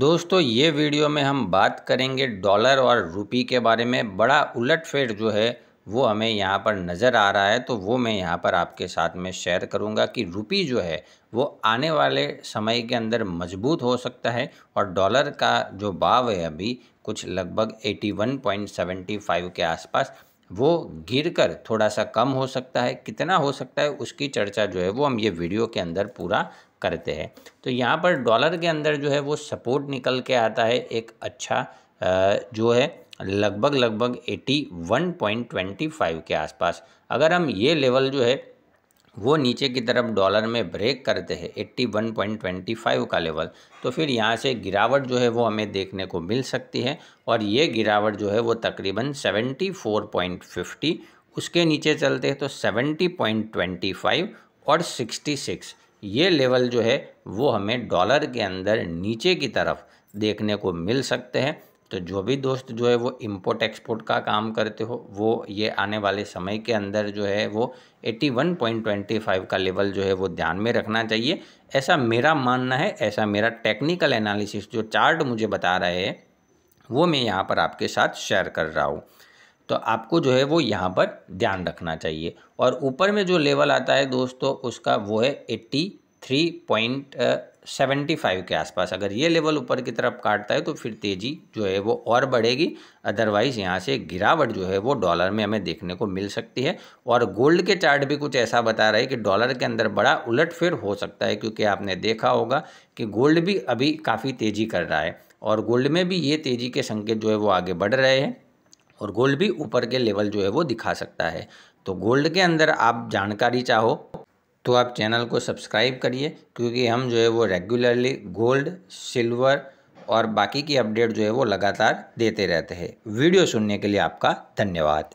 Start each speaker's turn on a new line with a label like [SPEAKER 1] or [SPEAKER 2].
[SPEAKER 1] दोस्तों ये वीडियो में हम बात करेंगे डॉलर और रुपी के बारे में बड़ा उलटफेर जो है वो हमें यहाँ पर नज़र आ रहा है तो वो मैं यहाँ पर आपके साथ में शेयर करूँगा कि रुपी जो है वो आने वाले समय के अंदर मजबूत हो सकता है और डॉलर का जो भाव है अभी कुछ लगभग 81.75 के आसपास वो गिरकर थोड़ा सा कम हो सकता है कितना हो सकता है उसकी चर्चा जो है वो हम ये वीडियो के अंदर पूरा करते हैं तो यहाँ पर डॉलर के अंदर जो है वो सपोर्ट निकल के आता है एक अच्छा जो है लगभग लगभग 81.25 के आसपास अगर हम ये लेवल जो है वो नीचे की तरफ डॉलर में ब्रेक करते हैं 81.25 का लेवल तो फिर यहाँ से गिरावट जो है वो हमें देखने को मिल सकती है और ये गिरावट जो है वो तकरीबन 74.50 उसके नीचे चलते हैं तो 70.25 और 66 ये लेवल जो है वो हमें डॉलर के अंदर नीचे की तरफ देखने को मिल सकते हैं तो जो भी दोस्त जो है वो इम्पोर्ट एक्सपोर्ट का काम करते हो वो ये आने वाले समय के अंदर जो है वो 81.25 का लेवल जो है वो ध्यान में रखना चाहिए ऐसा मेरा मानना है ऐसा मेरा टेक्निकल एनालिसिस जो चार्ट मुझे बता रहे हैं वो मैं यहाँ पर आपके साथ शेयर कर रहा हूँ तो आपको जो है वो यहाँ पर ध्यान रखना चाहिए और ऊपर में जो लेवल आता है दोस्तों उसका वो है eighty three point seventy five के आसपास अगर ये लेवल ऊपर की तरफ काटता है तो फिर तेज़ी जो है वो और बढ़ेगी अदरवाइज़ यहाँ से गिरावट जो है वो डॉलर में हमें देखने को मिल सकती है और गोल्ड के चार्ट भी कुछ ऐसा बता रहा है कि डॉलर के अंदर बड़ा उलटफेर हो सकता है क्योंकि आपने देखा होगा कि गोल्ड भी अभी काफ़ी तेज़ी कर रहा है और गोल्ड में भी ये तेज़ी के संकेत जो है वो आगे बढ़ रहे हैं और गोल्ड भी ऊपर के लेवल जो है वो दिखा सकता है तो गोल्ड के अंदर आप जानकारी चाहो तो आप चैनल को सब्सक्राइब करिए क्योंकि हम जो है वो रेगुलरली गोल्ड सिल्वर और बाकी की अपडेट जो है वो लगातार देते रहते हैं वीडियो सुनने के लिए आपका धन्यवाद